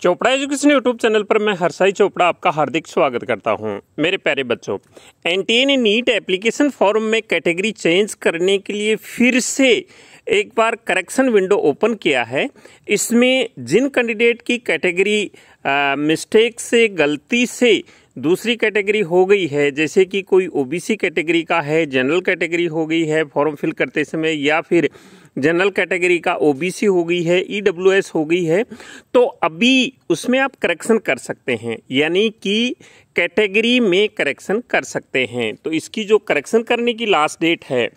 Chopra education YouTube channel पर मैं हरसाई चोपड़ा आपका हार्दिक स्वागत करता हूं मेरे प्यारे बच्चों एनटीए ने नीट एप्लीकेशन फॉर्म में कैटेगरी चेंज करने के लिए फिर से एक बार करेक्शन विंडो ओपन किया है इसमें जिन कैंडिडेट की कैटेगरी मिस्टेक से गलती से दूसरी कैटेगरी हो गई है जैसे कि कोई ओबीसी कैटेगरी का है जनरल कैटेगरी हो गई है फॉर्म फिल करते समय या फिर जनरल कैटेगरी का ओबीसी हो गई है ईडब्ल्यूएस हो गई है तो अभी उसमें आप करेक्शन कर सकते हैं यानी कि कैटेगरी में करेक्शन कर सकते हैं तो इसकी जो करेक्शन करने की लास्ट डेट है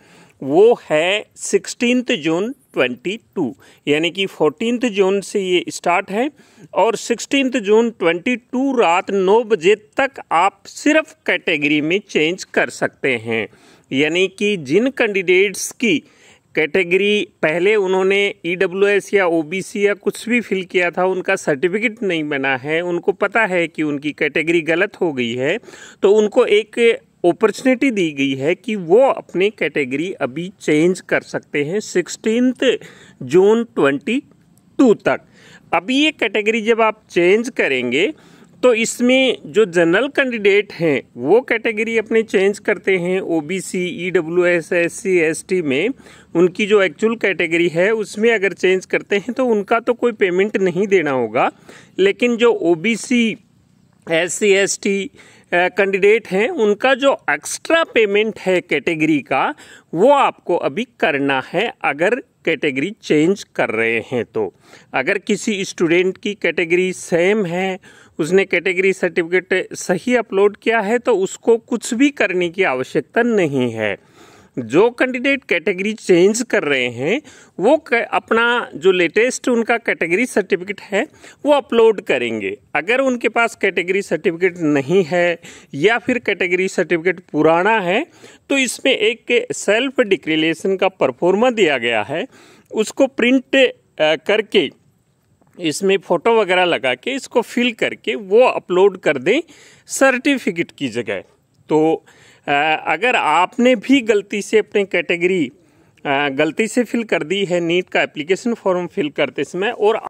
वो है सिक्सटीन जून 2022 यानी कि फोर्टीन जून से ये स्टार्ट है और सिक्सटीन जून 22 रात 9 बजे तक आप सिर्फ कैटेगरी में चेंज कर सकते हैं यानी कि जिन कैंडिडेट्स की कैटेगरी पहले उन्होंने ई e या ओ या कुछ भी फिल किया था उनका सर्टिफिकेट नहीं बना है उनको पता है कि उनकी कैटेगरी गलत हो गई है तो उनको एक अपॉर्चुनिटी दी गई है कि वो अपने कैटेगरी अभी चेंज कर सकते हैं सिक्सटीन जून ट्वेंटी टू तक अभी ये कैटेगरी जब आप चेंज करेंगे तो इसमें जो जनरल कैंडिडेट हैं वो कैटेगरी अपने चेंज करते हैं O B C E W S S C S T में उनकी जो एक्चुअल कैटेगरी है उसमें अगर चेंज करते हैं तो उनका तो कोई पेमेंट नहीं देना होगा लेकिन जो O B C S C S T candidate हैं उनका जो एक्स्ट्रा पेमेंट है कैटेगरी का वो आपको अभी करना है अगर कैटेगरी चेंज कर रहे हैं तो अगर किसी स्टूडेंट की कैटेगरी सेम है उसने कैटेगरी सर्टिफिकेट सही अपलोड किया है तो उसको कुछ भी करने की आवश्यकता नहीं है जो कैंडिडेट कैटेगरी चेंज कर रहे हैं वो अपना जो लेटेस्ट उनका कैटेगरी सर्टिफिकेट है वो अपलोड करेंगे अगर उनके पास कैटेगरी सर्टिफिकेट नहीं है या फिर कैटेगरी सर्टिफिकेट पुराना है तो इसमें एक सेल्फ डिक्लेरेशन का परफॉर्मा दिया गया है उसको प्रिंट करके इसमें फ़ोटो वगैरह लगा के इसको फिल करके वो अपलोड कर दें सर्टिफिकेट की जगह तो अगर आपने भी गलती से अपने कैटेगरी गलती से फिल कर दी है नीट का एप्लीकेशन फॉर्म फिल करते समय और